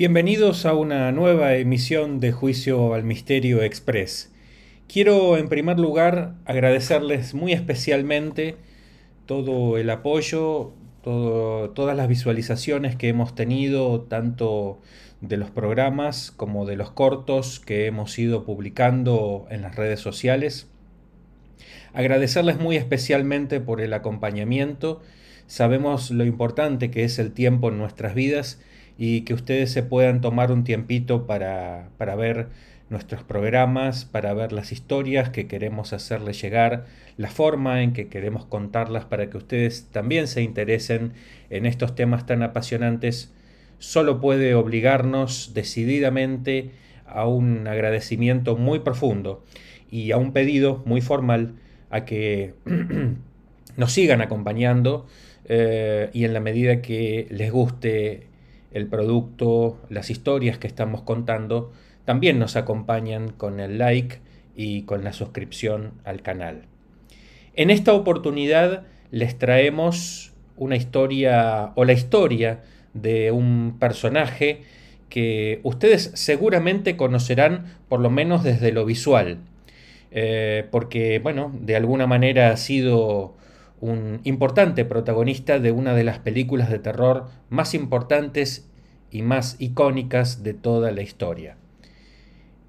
Bienvenidos a una nueva emisión de Juicio al Misterio Express. Quiero en primer lugar agradecerles muy especialmente todo el apoyo, todas las visualizaciones que hemos tenido, tanto de los programas como de los cortos que hemos ido publicando en las redes sociales. Agradecerles muy especialmente por el acompañamiento. Sabemos lo importante que es el tiempo en nuestras vidas y que ustedes se puedan tomar un tiempito para, para ver nuestros programas, para ver las historias que queremos hacerles llegar, la forma en que queremos contarlas para que ustedes también se interesen en estos temas tan apasionantes, solo puede obligarnos decididamente a un agradecimiento muy profundo y a un pedido muy formal a que nos sigan acompañando eh, y en la medida que les guste el producto, las historias que estamos contando, también nos acompañan con el like y con la suscripción al canal. En esta oportunidad les traemos una historia o la historia de un personaje que ustedes seguramente conocerán por lo menos desde lo visual, eh, porque bueno, de alguna manera ha sido un importante protagonista de una de las películas de terror más importantes y más icónicas de toda la historia.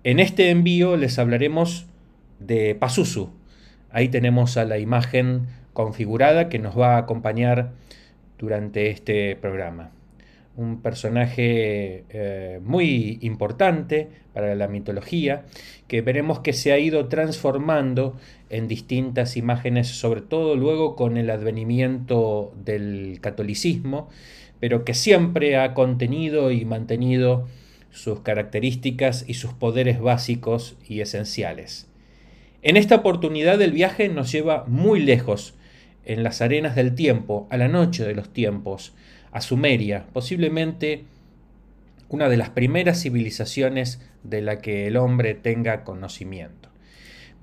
En este envío les hablaremos de Pazuzu. Ahí tenemos a la imagen configurada que nos va a acompañar durante este programa. Un personaje eh, muy importante para la mitología que veremos que se ha ido transformando en distintas imágenes, sobre todo luego con el advenimiento del catolicismo, pero que siempre ha contenido y mantenido sus características y sus poderes básicos y esenciales. En esta oportunidad el viaje nos lleva muy lejos, en las arenas del tiempo, a la noche de los tiempos, a Sumeria, posiblemente una de las primeras civilizaciones de la que el hombre tenga conocimiento.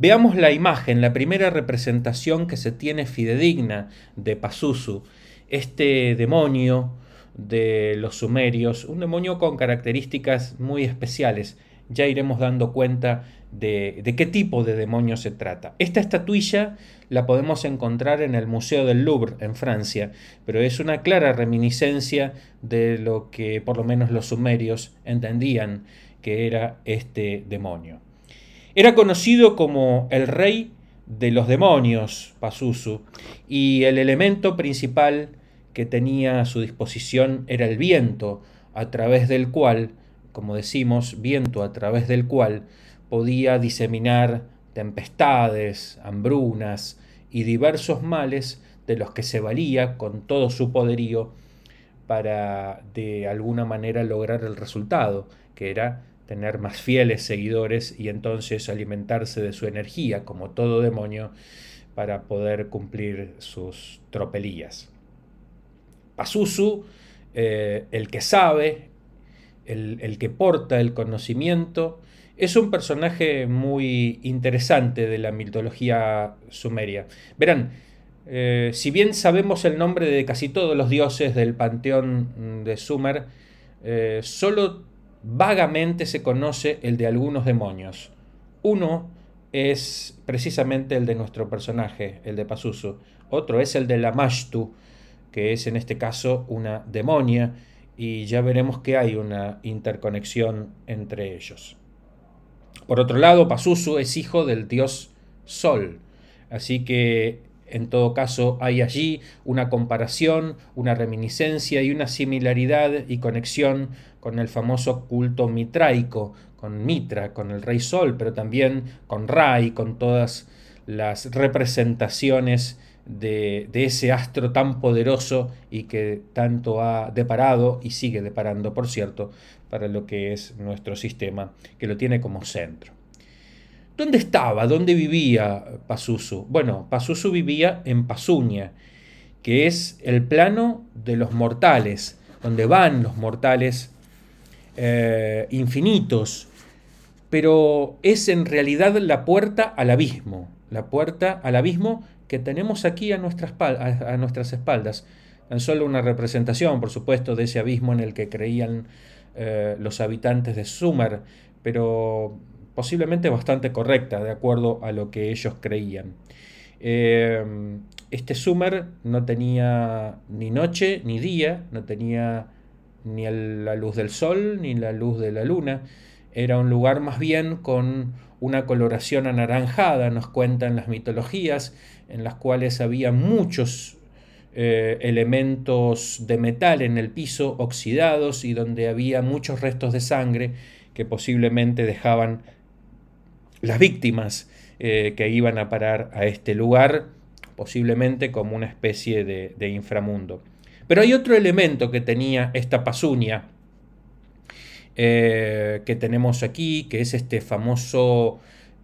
Veamos la imagen, la primera representación que se tiene fidedigna de Pazuzu, este demonio de los sumerios, un demonio con características muy especiales. Ya iremos dando cuenta de, de, qué tipo de demonio se trata. Esta estatuilla la podemos encontrar en el Museo del Louvre en Francia, pero es una clara reminiscencia de lo que por lo menos los sumerios entendían que era este demonio. Era conocido como el rey de los demonios, Pazuzu, y el elemento principal que tenía a su disposición era el viento, a través del cual, como decimos, viento a través del cual podía diseminar tempestades, hambrunas y diversos males de los que se valía con todo su poderío para de alguna manera lograr el resultado, que era tener más fieles seguidores y entonces alimentarse de su energía, como todo demonio, para poder cumplir sus tropelías. Pazuzu, eh, el que sabe, el, que porta el conocimiento, es un personaje muy interesante de la mitología sumeria. Verán, eh, si bien sabemos el nombre de casi todos los dioses del panteón de Sumer, eh, solo vagamente se conoce el de algunos demonios. Uno es precisamente el de nuestro personaje, el de Pazuzu. Otro es el de la Mashtu, que es en este caso una demonia, y ya veremos que hay una interconexión entre ellos. Por otro lado, Pazuzu es hijo del dios Sol, así que en todo caso, hay allí una comparación, una reminiscencia y una similaridad y conexión con el famoso culto mitraico, con Mitra, con el rey Sol, pero también con Ra y con todas las representaciones de, de, ese astro tan poderoso y que tanto ha deparado y sigue deparando, por cierto, para lo que es nuestro sistema, que lo tiene como centro. ¿Dónde estaba? ¿Dónde vivía Pasusu? Bueno, Pasusu vivía en Pazuña, que es el plano de los mortales, donde van los mortales eh, infinitos, pero es en realidad la puerta al abismo, la puerta al abismo que tenemos aquí a, nuestras espaldas. Tan solo una representación, por supuesto, de ese abismo en el que creían eh, los habitantes de Sumer, pero posiblemente bastante correcta, de acuerdo a lo que ellos creían. Em, este Sumer no tenía ni noche ni día, no tenía ni la luz del sol ni la luz de la luna. Era un lugar más bien con una coloración anaranjada, nos cuentan las mitologías, en las cuales había muchos eh, elementos de metal en el piso oxidados y donde había muchos restos de sangre que posiblemente dejaban las víctimas eh, que iban a parar a este lugar, posiblemente como una especie de, inframundo. Pero hay otro elemento que tenía esta pasunia eh, que tenemos aquí, que es este famoso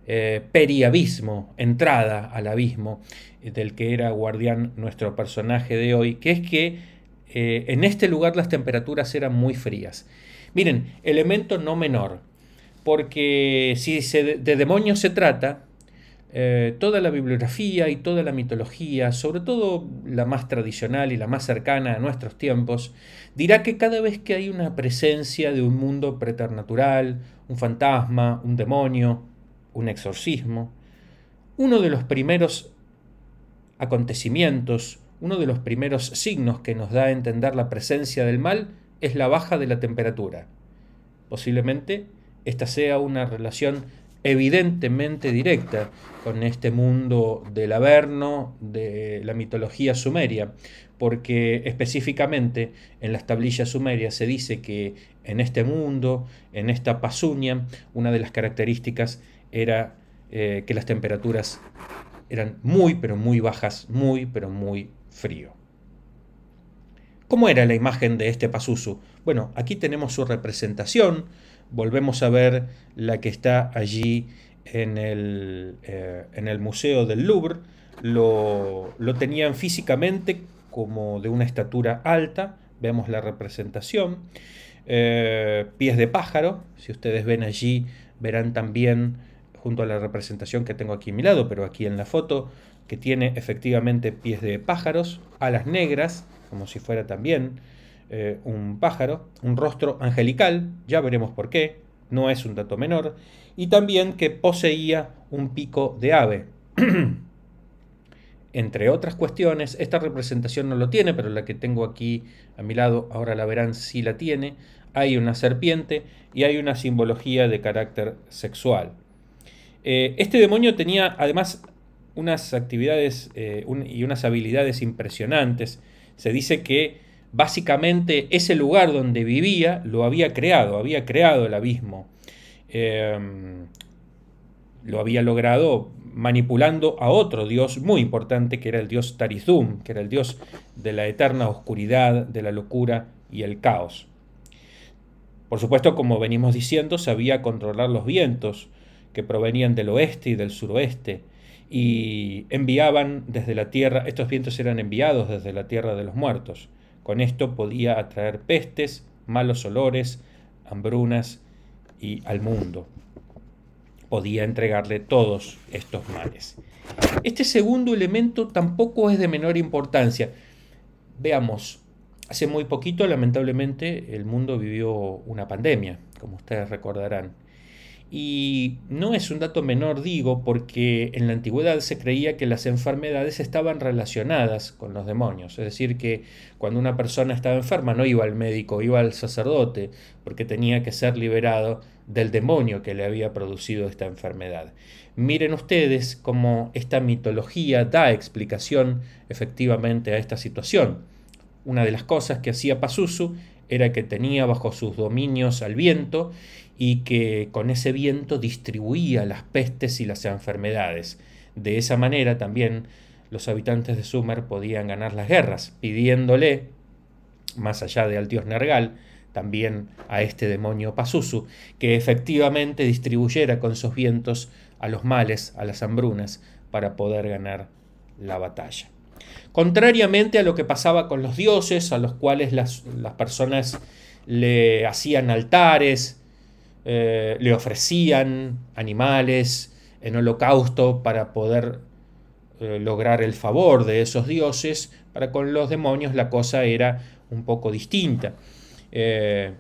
eh, periabismo, entrada al abismo, del que era guardián nuestro personaje de hoy, que es que en este lugar las temperaturas eran muy frías. Miren, elemento no menor, porque si se de demonios se trata, eh, toda la bibliografía y toda la mitología, sobre todo la más tradicional y la más cercana a nuestros tiempos, dirá que cada vez que hay una presencia de un mundo preternatural, un fantasma, un demonio, un exorcismo, uno de los primeros acontecimientos, uno de los primeros signos que nos da a entender la presencia del mal es la baja de la temperatura. Posiblemente esta sea una relación evidentemente directa con este mundo del Averno, de la mitología sumeria, porque específicamente en las tablillas sumerias se dice que en este mundo, en esta pasuña, una de las características era eh, que las temperaturas eran muy, pero muy bajas, muy, pero muy frío. ¿Cómo era la imagen de este Pazuzu? Bueno, aquí tenemos su representación, volvemos a ver la que está allí en el, eh, Museo del Louvre. Lo, tenían físicamente como de una estatura alta, vemos la representación. Eh, pies de pájaro, si ustedes ven allí, verán también junto a la representación que tengo aquí a mi lado, pero aquí en la foto, que tiene efectivamente pies de pájaros, alas negras, como si fuera también eh, un pájaro, un rostro angelical, ya veremos por qué, no es un dato menor, y también que poseía un pico de ave. Entre otras cuestiones, esta representación no lo tiene, pero la que tengo aquí a mi lado, ahora la verán si la tiene, hay una serpiente y hay una simbología de carácter sexual. Eh, este demonio tenía además unas actividades eh, y unas habilidades impresionantes. Se dice que básicamente ese lugar donde vivía lo había creado, había creado el abismo. Em, lo había logrado manipulando a otro dios muy importante que era el dios Tarizum, que era el dios de la eterna oscuridad, de la locura y el caos. Por supuesto, como venimos diciendo, sabía controlar los vientos que provenían del oeste y del suroeste y enviaban desde la tierra, estos vientos eran enviados desde la tierra de los muertos con esto podía atraer pestes, malos olores, hambrunas y al mundo. Podía entregarle todos estos males. Este segundo elemento tampoco es de menor importancia. Veamos, hace muy poquito lamentablemente el mundo vivió una pandemia, como ustedes recordarán. Y no es un dato menor, digo, porque en la antigüedad se creía que las enfermedades estaban relacionadas con los demonios. Es decir, que cuando una persona estaba enferma no iba al médico, iba al sacerdote, porque tenía que ser liberado del demonio que le había producido esta enfermedad. Miren ustedes cómo esta mitología da explicación efectivamente a esta situación. Una de las cosas que hacía Pazuzu era que tenía bajo sus dominios al viento y que con ese viento distribuía las pestes y las enfermedades. De esa manera también los habitantes de Sumer podían ganar las guerras, pidiéndole, más allá del dios Nergal, también a este demonio Pazuzu, que efectivamente distribuyera con sus vientos a los males, a las hambrunas, para poder ganar la batalla contrariamente a lo que pasaba con los dioses, a los cuales las, personas le hacían altares, eh, le ofrecían animales en holocausto para poder eh, lograr el favor de esos dioses, para con los demonios la cosa era un poco distinta. Eh,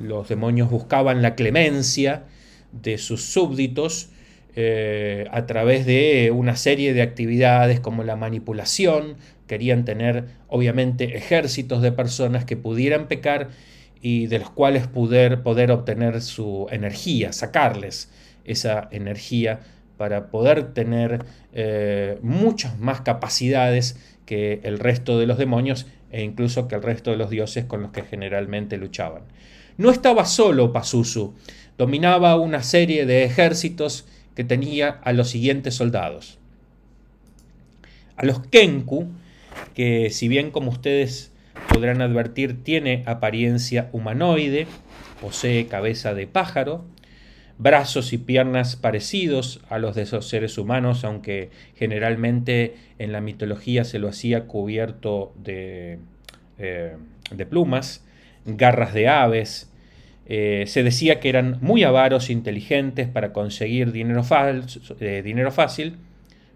los demonios buscaban la clemencia de sus súbditos eh, a través de una serie de actividades como la manipulación, querían tener obviamente ejércitos de personas que pudieran pecar y de los cuales poder, poder obtener su energía, sacarles esa energía para poder tener eh, muchas más capacidades que el resto de los demonios e incluso que el resto de los dioses con los que generalmente luchaban. No estaba solo Pazuzu, dominaba una serie de ejércitos que tenía a los siguientes soldados. A los Kenku, que si bien como ustedes podrán advertir tiene apariencia humanoide, posee cabeza de pájaro, brazos y piernas parecidos a los de esos seres humanos, aunque generalmente en la mitología se lo hacía cubierto de, eh, de plumas, garras de aves, eh, se decía que eran muy avaros, inteligentes para conseguir dinero, eh, dinero fácil,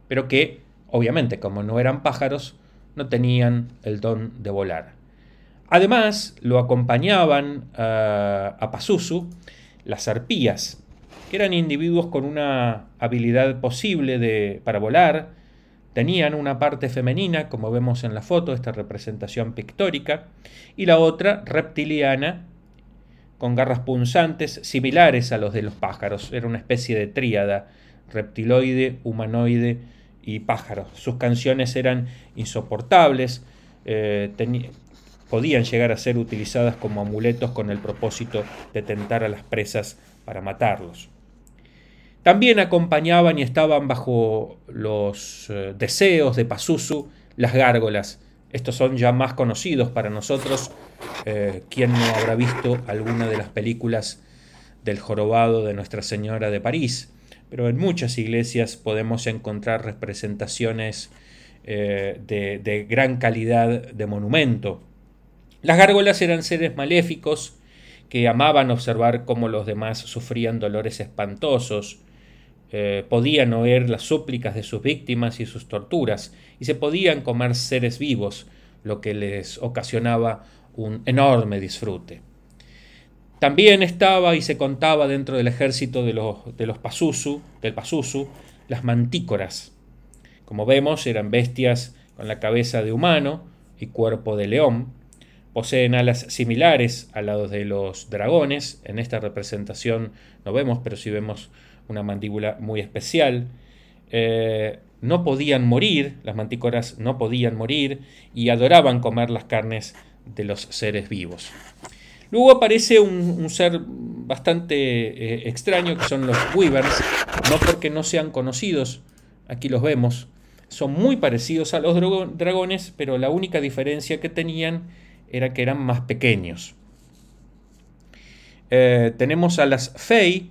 pero que obviamente como no eran pájaros, no tenían el don de volar. Además, lo acompañaban ah, a Pazuzu las arpías, que eran individuos con una habilidad posible de, para volar, tenían una parte femenina, como vemos en la foto, esta representación pictórica, y la otra reptiliana, con garras punzantes similares a los de los pájaros. Era una especie de tríada, reptiloide, humanoide y pájaro. Sus canciones eran insoportables, eh, podían llegar a ser utilizadas como amuletos con el propósito de tentar a las presas para matarlos. También acompañaban y estaban bajo los eh, deseos de Pazuzu las gárgolas, estos son ya más conocidos para nosotros. Eh, quien no habrá visto alguna de las películas del jorobado de Nuestra Señora de París? Pero en muchas iglesias podemos encontrar representaciones eh, de, de gran calidad de monumento. Las gárgolas eran seres maléficos que amaban observar cómo los demás sufrían dolores espantosos eh, podían oír las súplicas de sus víctimas y sus torturas, y se podían comer seres vivos, lo que les ocasionaba un enorme disfrute. También estaba y se contaba dentro del ejército de los, de los Pasusu, del Pasusu, las mantícoras. Como vemos, eran bestias con la cabeza de humano y cuerpo de león. Poseen alas similares a las de los dragones. En esta representación no vemos, pero si vemos una mandíbula muy especial. Eh, no podían morir, las mantícoras no podían morir y adoraban comer las carnes de los seres vivos. Luego aparece un, ser bastante eh, extraño que son los Weavers, no porque no sean conocidos, aquí los vemos, son muy parecidos a los dragones, pero la única diferencia que tenían era que eran más pequeños. Eh, tenemos a las Fey,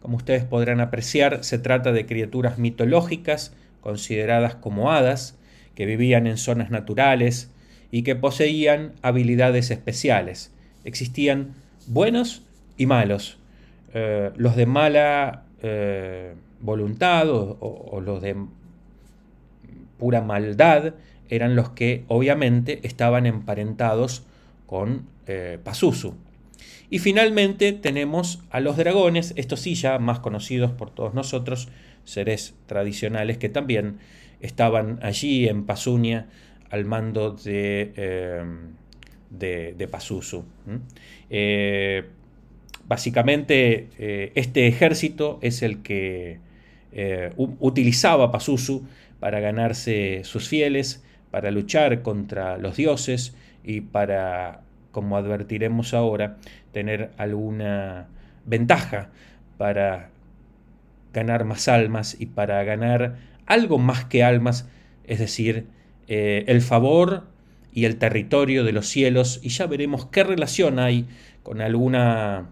como ustedes podrán apreciar, se trata de criaturas mitológicas, consideradas como hadas, que vivían en zonas naturales y que poseían habilidades especiales. Existían buenos y malos. Eh, los de mala eh, voluntad o, los de pura maldad eran los que obviamente estaban emparentados con eh, Pazuzu. Y finalmente tenemos a los dragones, estos sí ya más conocidos por todos nosotros, seres tradicionales que también estaban allí en Pasunia al mando de, em, eh, de, Pasusu. básicamente eh, este ejército es el que eh, utilizaba Pasusu para ganarse sus fieles, para luchar contra los dioses y para como advertiremos ahora, tener alguna ventaja para ganar más almas y para ganar algo más que almas, es decir, eh, el favor y el territorio de los cielos, y ya veremos qué relación hay con alguna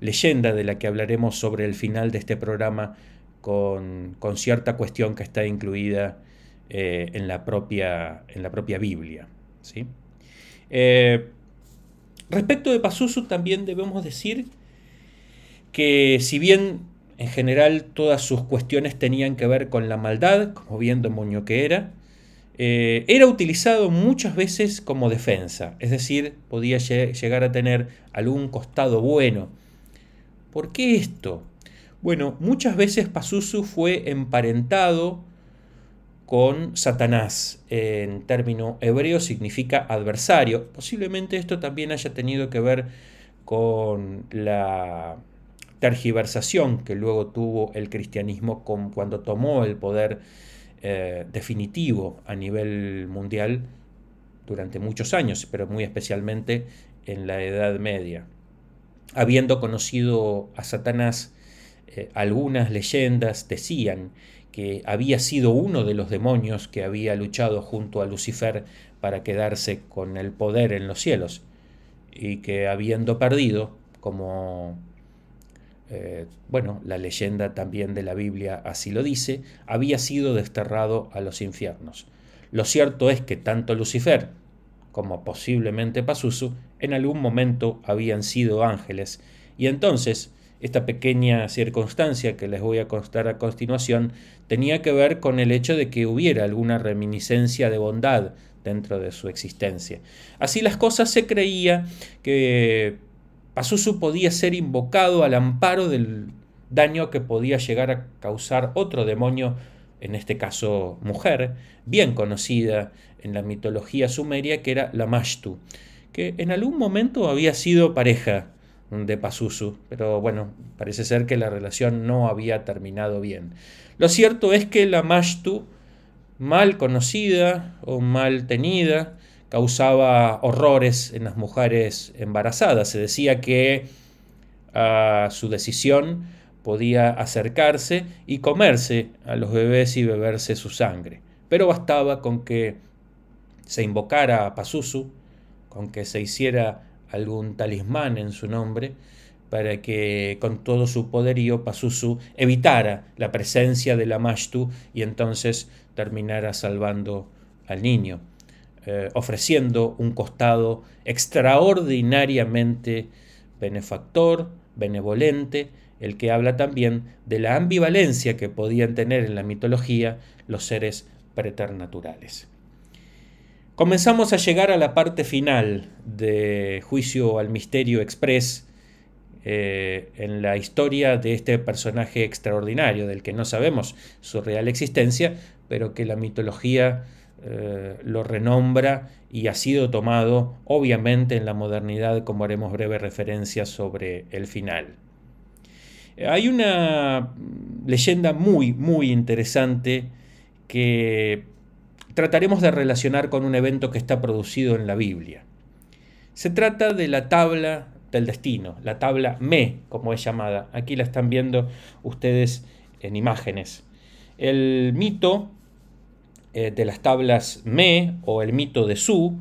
leyenda de la que hablaremos sobre el final de este programa con, cierta cuestión que está incluida eh, en, la propia, en la propia Biblia. ¿sí? Eh, Respecto de Pazuzu también debemos decir que si bien en general todas sus cuestiones tenían que ver con la maldad, como bien demonio que era, eh, era utilizado muchas veces como defensa, es decir, podía llegar a tener algún costado bueno. ¿Por qué esto? Bueno, muchas veces Pazuzu fue emparentado con Satanás. En término hebreo significa adversario. Posiblemente esto también haya tenido que ver con la tergiversación que luego tuvo el cristianismo con, cuando tomó el poder eh, definitivo a nivel mundial durante muchos años, pero muy especialmente en la Edad Media. Habiendo conocido a Satanás, eh, algunas leyendas decían que había sido uno de los demonios que había luchado junto a Lucifer para quedarse con el poder en los cielos, y que habiendo perdido, como eh, bueno, la leyenda también de la Biblia así lo dice, había sido desterrado a los infiernos. Lo cierto es que tanto Lucifer como posiblemente Pazuzu en algún momento habían sido ángeles y entonces esta pequeña circunstancia que les voy a contar a continuación tenía que ver con el hecho de que hubiera alguna reminiscencia de bondad dentro de su existencia. Así las cosas se creía que Pazuzu podía ser invocado al amparo del daño que podía llegar a causar otro demonio, en este caso mujer, bien conocida en la mitología sumeria, que era la Mashtu, que en algún momento había sido pareja de Pazuzu, pero bueno, parece ser que la relación no había terminado bien. Lo cierto es que la Mashtu, mal conocida o mal tenida, causaba horrores en las mujeres embarazadas. Se decía que a ah, su decisión podía acercarse y comerse a los bebés y beberse su sangre. Pero bastaba con que se invocara a Pazuzu, con que se hiciera algún talismán en su nombre para que con todo su poderío Pazuzu evitara la presencia de la Mashtu y entonces terminara salvando al niño, eh, ofreciendo un costado extraordinariamente benefactor, benevolente, el que habla también de la ambivalencia que podían tener en la mitología los seres preternaturales. Comenzamos a llegar a la parte final de Juicio al Misterio Express eh, en la historia de este personaje extraordinario, del que no sabemos su real existencia, pero que la mitología eh, lo renombra y ha sido tomado, obviamente, en la modernidad, como haremos breve referencia sobre el final. Hay una leyenda muy, muy interesante que trataremos de relacionar con un evento que está producido en la Biblia. Se trata de la tabla del destino, la tabla Me, como es llamada. Aquí la están viendo ustedes en imágenes. El mito eh, de las tablas Me o el mito de Su,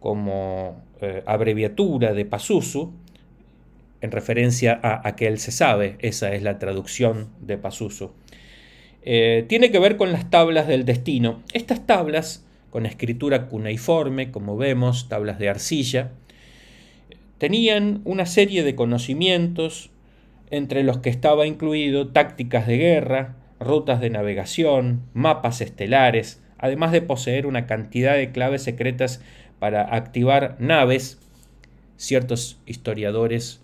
como eh, abreviatura de Pasusu, en referencia a aquel se sabe, esa es la traducción de Pasusu. Eh, tiene que ver con las tablas del destino. Estas tablas, con escritura cuneiforme, como vemos, tablas de arcilla, tenían una serie de conocimientos entre los que estaba incluido tácticas de guerra, rutas de navegación, mapas estelares, además de poseer una cantidad de claves secretas para activar naves. Ciertos historiadores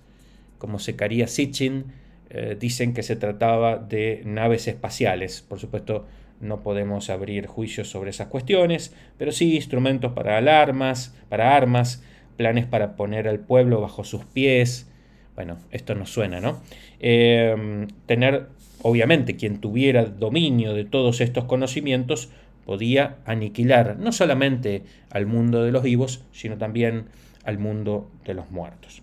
como Secaría Sitchin eh, dicen que se trataba de naves espaciales. Por supuesto, no podemos abrir juicios sobre esas cuestiones, pero sí instrumentos para alarmas, para armas, planes para poner al pueblo bajo sus pies. Bueno, esto nos suena, ¿no? Em, tener, obviamente, quien tuviera dominio de todos estos conocimientos podía aniquilar no solamente al mundo de los vivos, sino también al mundo de los muertos.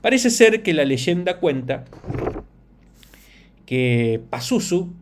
Parece ser que la leyenda cuenta que Pazuzu,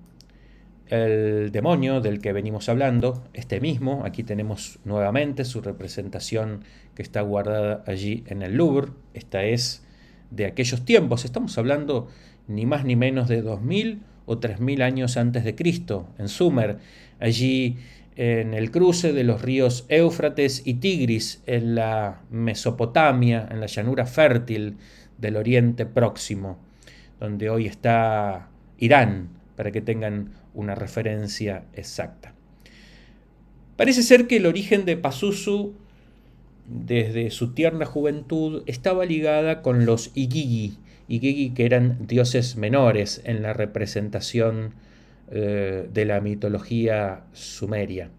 el demonio del que venimos hablando, este mismo, aquí tenemos nuevamente su representación que está guardada allí en el Louvre, esta es de aquellos tiempos, estamos hablando ni más ni menos de 2000 o 3000 años antes de Cristo, en Sumer, allí en el cruce de los ríos Éufrates y Tigris, en la Mesopotamia, en la llanura fértil del Oriente Próximo, donde hoy está Irán, para que tengan una referencia exacta. Parece ser que el origen de Pazuzu desde su tierna juventud estaba ligada con los Igigi, Igigi que eran dioses menores en la representación eh, de la mitología sumeria.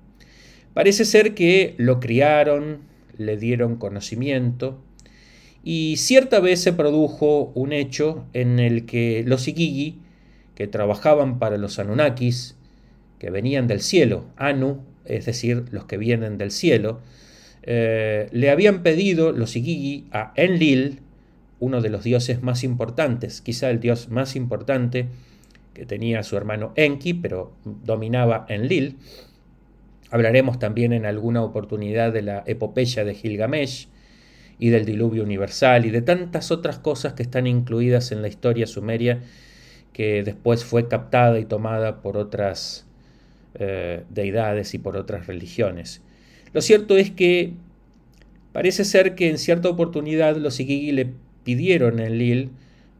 Parece ser que lo criaron, le dieron conocimiento y cierta vez se produjo un hecho en el que los Igigi que trabajaban para los Anunnakis, que venían del cielo, Anu, es decir, los que vienen del cielo, eh, le habían pedido los Igigi a Enlil, uno de los dioses más importantes, quizá el dios más importante que tenía su hermano Enki, pero dominaba Enlil. Hablaremos también en alguna oportunidad de la epopeya de Gilgamesh y del diluvio universal y de tantas otras cosas que están incluidas en la historia sumeria que después fue captada y tomada por otras eh, deidades y por otras religiones. Lo cierto es que parece ser que en cierta oportunidad los Igigi le pidieron en Lille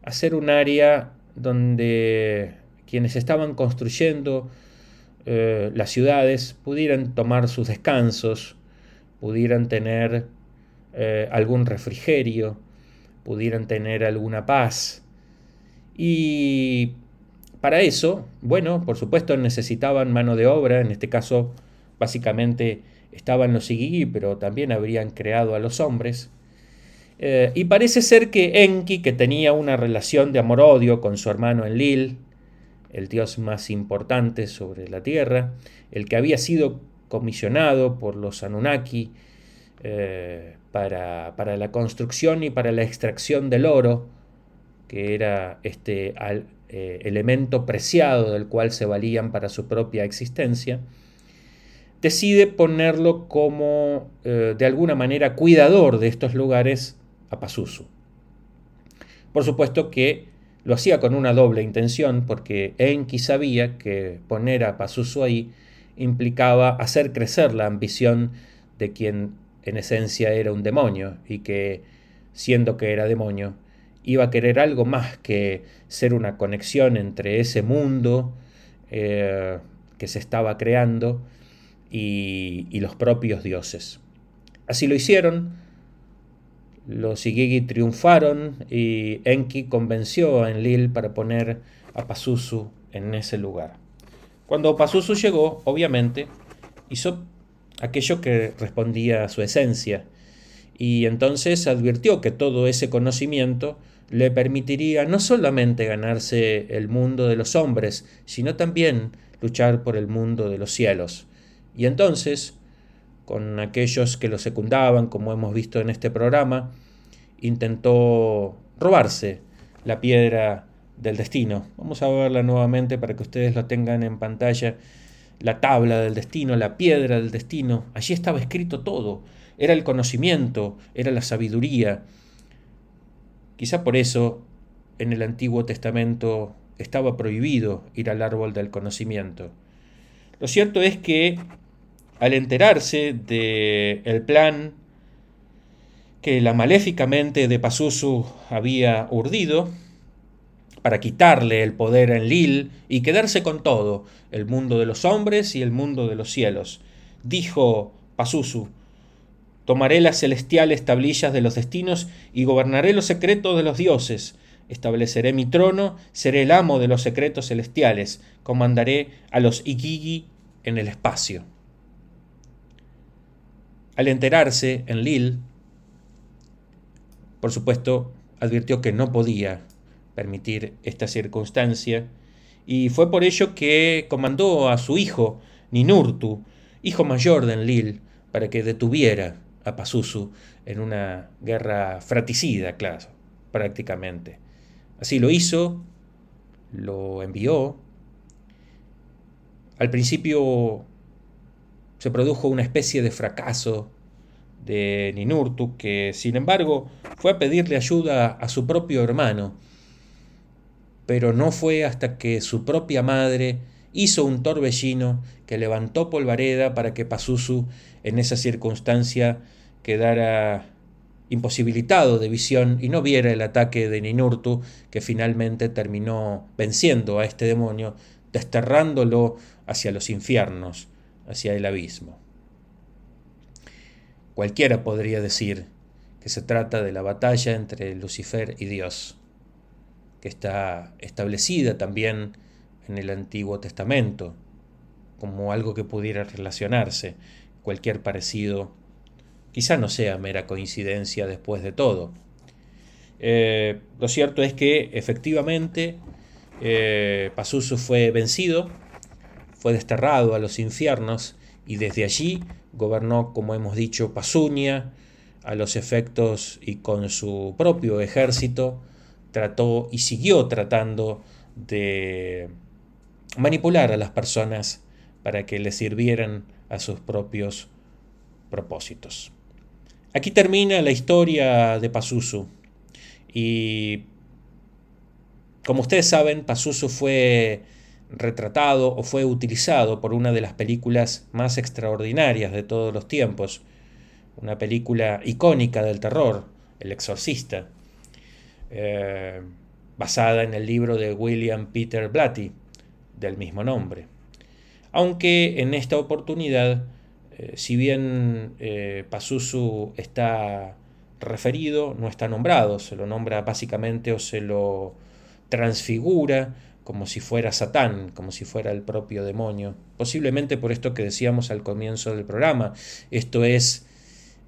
hacer un área donde quienes estaban construyendo eh, las ciudades pudieran tomar sus descansos, pudieran tener eh, algún refrigerio, pudieran tener alguna paz, y para eso, bueno, por supuesto necesitaban mano de obra, en este caso básicamente estaban los Igigi, pero también habrían creado a los hombres. Eh, y parece ser que Enki, que tenía una relación de amor-odio con su hermano Enlil, el dios más importante sobre la tierra, el que había sido comisionado por los Anunnaki eh, para, la construcción y para la extracción del oro, que era este al, eh, elemento preciado del cual se valían para su propia existencia, decide ponerlo como, eh, de alguna manera, cuidador de estos lugares a Pazuzu. Por supuesto que lo hacía con una doble intención, porque Enki sabía que poner a Pazuzu ahí implicaba hacer crecer la ambición de quien en esencia era un demonio y que, siendo que era demonio, iba a querer algo más que ser una conexión entre ese mundo eh, que se estaba creando y, los propios dioses. Así lo hicieron, los Igigi triunfaron y Enki convenció a Enlil para poner a Pazuzu en ese lugar. Cuando Pazuzu llegó, obviamente, hizo aquello que respondía a su esencia y entonces advirtió que todo ese conocimiento le permitiría no solamente ganarse el mundo de los hombres, sino también luchar por el mundo de los cielos. Y entonces, con aquellos que lo secundaban, como hemos visto en este programa, intentó robarse la piedra del destino. Vamos a verla nuevamente para que ustedes lo tengan en pantalla. La tabla del destino, la piedra del destino, allí estaba escrito todo. Era el conocimiento, era la sabiduría, Quizá por eso en el Antiguo Testamento estaba prohibido ir al árbol del conocimiento. Lo cierto es que al enterarse del el plan que la maléfica mente de Pazuzu había urdido para quitarle el poder en Lil y quedarse con todo, el mundo de los hombres y el mundo de los cielos, dijo Pazuzu Tomaré las celestiales tablillas de los destinos y gobernaré los secretos de los dioses. Estableceré mi trono, seré el amo de los secretos celestiales, comandaré a los Igigi en el espacio. Al enterarse en Lil, por supuesto, advirtió que no podía permitir esta circunstancia, y fue por ello que comandó a su hijo, Ninurtu, hijo mayor de Enlil, para que detuviera a Pazuzu en una guerra fratricida, claro, prácticamente. Así lo hizo, lo envió. Al principio se produjo una especie de fracaso de Ninurtu, que sin embargo fue a pedirle ayuda a su propio hermano. Pero no fue hasta que su propia madre hizo un torbellino que levantó polvareda para que Pazuzu en esa circunstancia quedara imposibilitado de visión y no viera el ataque de Ninurtu, que finalmente terminó venciendo a este demonio, desterrándolo hacia los infiernos, hacia el abismo. Cualquiera podría decir que se trata de la batalla entre Lucifer y Dios, que está establecida también en el Antiguo Testamento, como algo que pudiera relacionarse, cualquier parecido Quizá no sea mera coincidencia después de todo. Eh, lo cierto es que efectivamente eh, fue vencido, fue desterrado a los infiernos y desde allí gobernó, como hemos dicho, Pasuña a los efectos y con su propio ejército trató y siguió tratando de manipular a las personas para que le sirvieran a sus propios propósitos. Aquí termina la historia de Pazuzu Y como ustedes saben, Pazuzu fue retratado o fue utilizado por una de las películas más extraordinarias de todos los tiempos, una película icónica del terror, El Exorcista, eh, basada en el libro de William Peter Blatty, del mismo nombre. Aunque en esta oportunidad eh, si bien eh, Pazuzu está referido, no está nombrado, se lo nombra básicamente o se lo transfigura como si fuera Satán, como si fuera el propio demonio. Posiblemente por esto que decíamos al comienzo del programa, esto es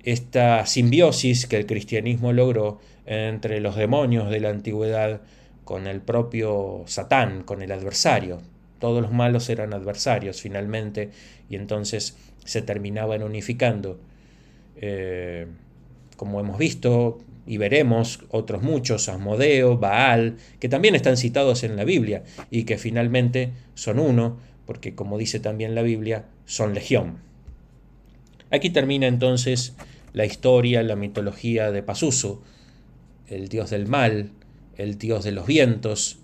esta simbiosis que el cristianismo logró entre los demonios de la antigüedad con el propio Satán, con el adversario. Todos los malos eran adversarios finalmente y entonces se terminaban unificando. Eh, como hemos visto y veremos otros muchos, Asmodeo, Baal, que también están citados en la Biblia y que finalmente son uno, porque como dice también la Biblia, son legión. Aquí termina entonces la historia, la mitología de Pasuso, el dios del mal, el dios de los vientos,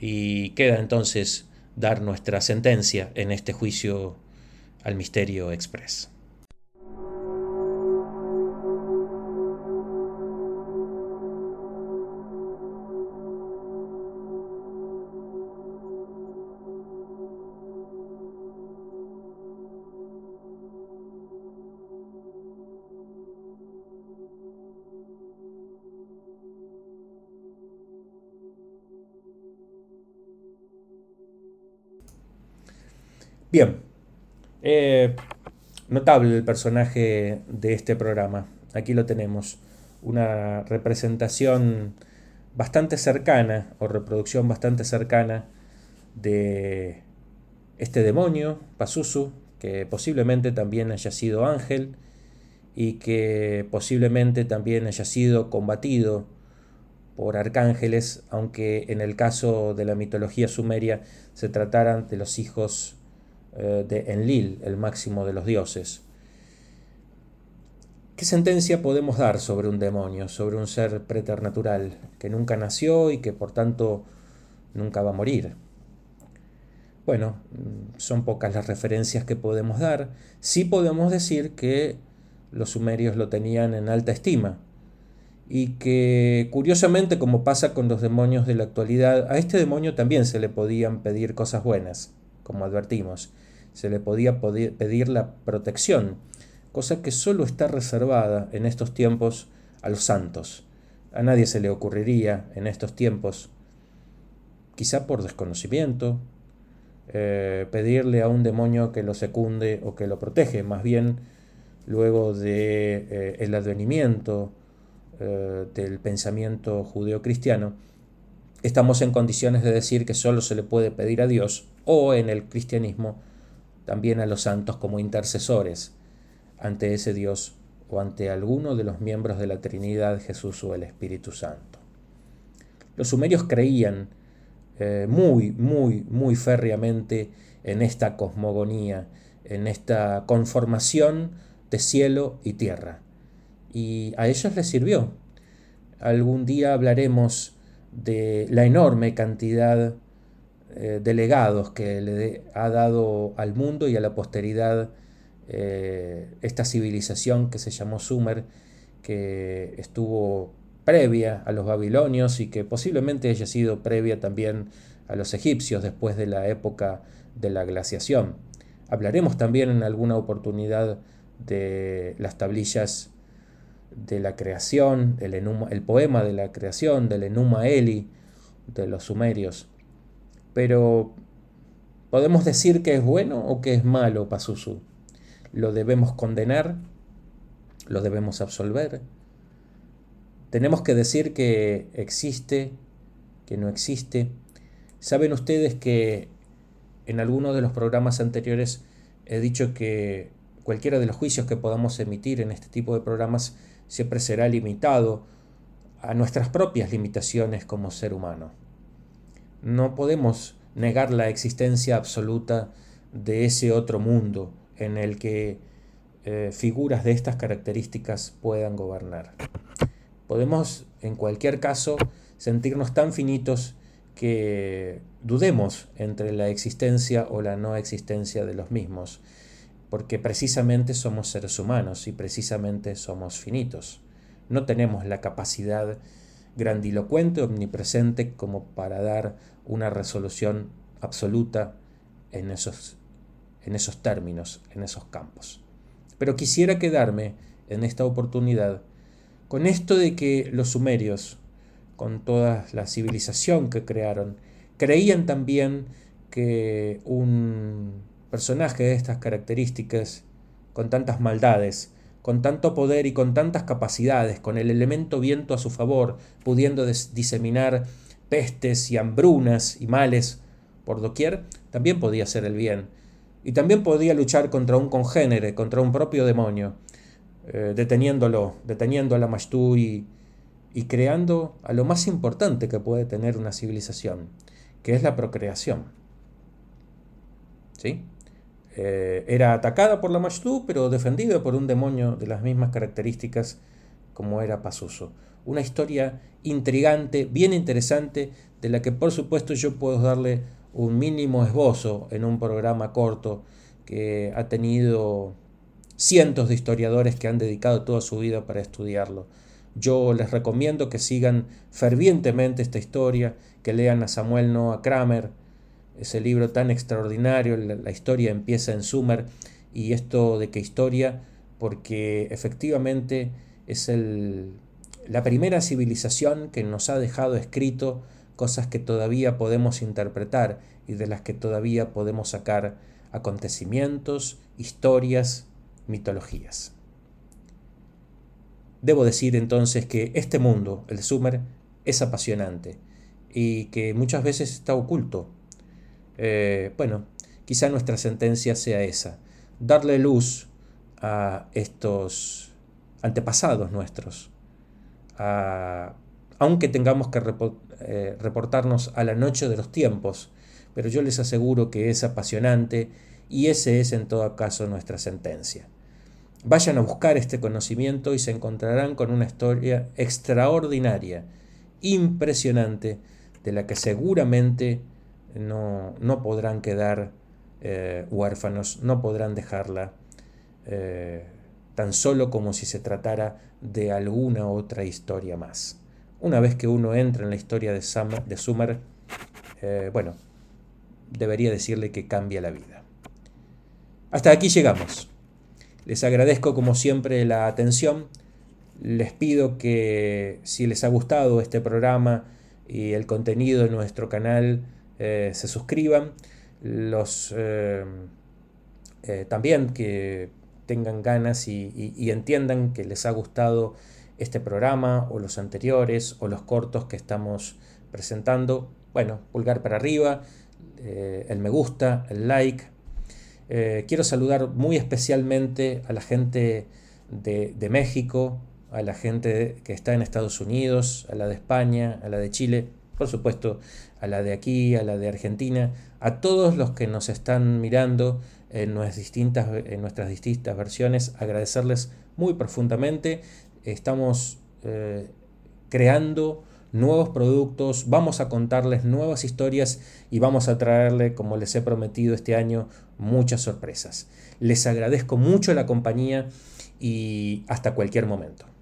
y queda entonces dar nuestra sentencia en este juicio al Misterio Express. Bien, eh, notable el personaje de este programa. Aquí lo tenemos. Una representación bastante cercana o reproducción bastante cercana de este demonio, Pazuzu, que posiblemente también haya sido ángel y que posiblemente también haya sido combatido por arcángeles, aunque en el caso de la mitología sumeria se trataran de los hijos eh, de Enlil, el máximo de los dioses. ¿Qué sentencia podemos dar sobre un demonio, sobre un ser preternatural que nunca nació y que por tanto nunca va a morir? Bueno, mm, son pocas las referencias que podemos dar. Sí podemos decir que los sumerios lo tenían en alta estima y que curiosamente, como pasa con los demonios de la actualidad, a este demonio también se le podían pedir cosas buenas, como advertimos se le podía pedir la protección, cosa que solo está reservada en estos tiempos a los santos. A nadie se le ocurriría en estos tiempos, quizá por desconocimiento, eh, pedirle a un demonio que lo secunde o que lo protege, más bien luego de eh, advenimiento eh, del pensamiento judeocristiano, estamos en condiciones de decir que solo se le puede pedir a Dios o en el cristianismo también a los santos como intercesores ante ese Dios o ante alguno de los miembros de la Trinidad, Jesús o el Espíritu Santo. Los sumerios creían eh, muy, muy, muy férreamente en esta cosmogonía, en esta conformación de cielo y tierra. Y a ellos les sirvió. Algún día hablaremos de la enorme cantidad eh, delegados que le ha dado al mundo y a la posteridad eh, esta civilización que se llamó Sumer, que estuvo previa a los babilonios y que posiblemente haya sido previa también a los egipcios después de la época de la glaciación. Hablaremos también en alguna oportunidad de las tablillas de la creación, el poema de la creación, del Enuma Eli, de los sumerios. Pero podemos decir que es bueno o que es malo su, ¿Lo debemos condenar? ¿Lo debemos absolver? Tenemos que decir que existe, que no existe. Saben ustedes que en alguno de los programas anteriores he dicho que cualquiera de los juicios que podamos emitir en este tipo de programas siempre será limitado a nuestras propias limitaciones como ser humano. No podemos negar la existencia absoluta de ese otro mundo en el que eh, figuras de estas características puedan gobernar. Podemos, en cualquier caso, sentirnos tan finitos que dudemos entre la existencia o la no existencia de los mismos, porque precisamente somos seres humanos y precisamente somos finitos. No tenemos la capacidad de grandilocuente, omnipresente, como para dar una resolución absoluta en esos, en esos términos, en esos campos. Pero quisiera quedarme en esta oportunidad con esto de que los sumerios, con toda la civilización que crearon, creían también que un personaje de estas características, con tantas maldades, con tanto poder y con tantas capacidades, con el elemento viento a su favor, pudiendo diseminar pestes y hambrunas y males por doquier, también podía hacer el bien. Y también podía luchar contra un congénere, contra un propio demonio, eh, deteniéndolo, deteniendo a la Mashtú y creando a lo más importante que puede tener una civilización, que es la procreación. ¿Sí? Eh, era atacada por la Majdú, pero defendida por un demonio de las mismas características como era Pasuso. Una historia intrigante, bien interesante, de la que por supuesto yo puedo darle un mínimo esbozo en un programa corto que ha tenido cientos de historiadores que han dedicado toda su vida para estudiarlo. Yo les recomiendo que sigan fervientemente esta historia, que lean a Samuel Noah Kramer, ese libro tan extraordinario, la, historia empieza en Sumer, y esto de qué historia, porque efectivamente es la primera civilización que nos ha dejado escrito cosas que todavía podemos interpretar y de las que todavía podemos sacar acontecimientos, historias, mitologías. Debo decir entonces que este mundo, el Sumer, es apasionante y que muchas veces está oculto eh, bueno, quizá nuestra sentencia sea esa, darle luz a estos antepasados nuestros, aunque tengamos que eh, reportarnos a la noche de los tiempos, pero yo les aseguro que es apasionante y ese es en todo caso nuestra sentencia. Vayan a buscar este conocimiento y se encontrarán con una historia extraordinaria, impresionante, de la que seguramente no, podrán quedar eh, huérfanos, no podrán dejarla eh, tan solo como si se tratara de alguna otra historia más. Una vez que uno entra en la historia de, Sam, de Summer, eh, bueno, debería decirle que cambia la vida. Hasta aquí llegamos. Les agradezco como siempre la atención. Les pido que si les ha gustado este programa y el contenido de nuestro canal, eh, se suscriban, los eh, eh, también que tengan ganas y, entiendan que les ha gustado este programa o los anteriores o los cortos que estamos presentando. Bueno, pulgar para arriba, el me gusta, el like. quiero saludar muy especialmente a la gente de, de México, a la gente que está en Estados Unidos, a la de España, a la de Chile por supuesto, a la de aquí, a la de Argentina, a todos los que nos están mirando en nuestras distintas, en nuestras distintas versiones, agradecerles muy profundamente. Estamos eh, creando nuevos productos, vamos a contarles nuevas historias y vamos a traerle, como les he prometido este año, muchas sorpresas. Les agradezco mucho la compañía y hasta cualquier momento.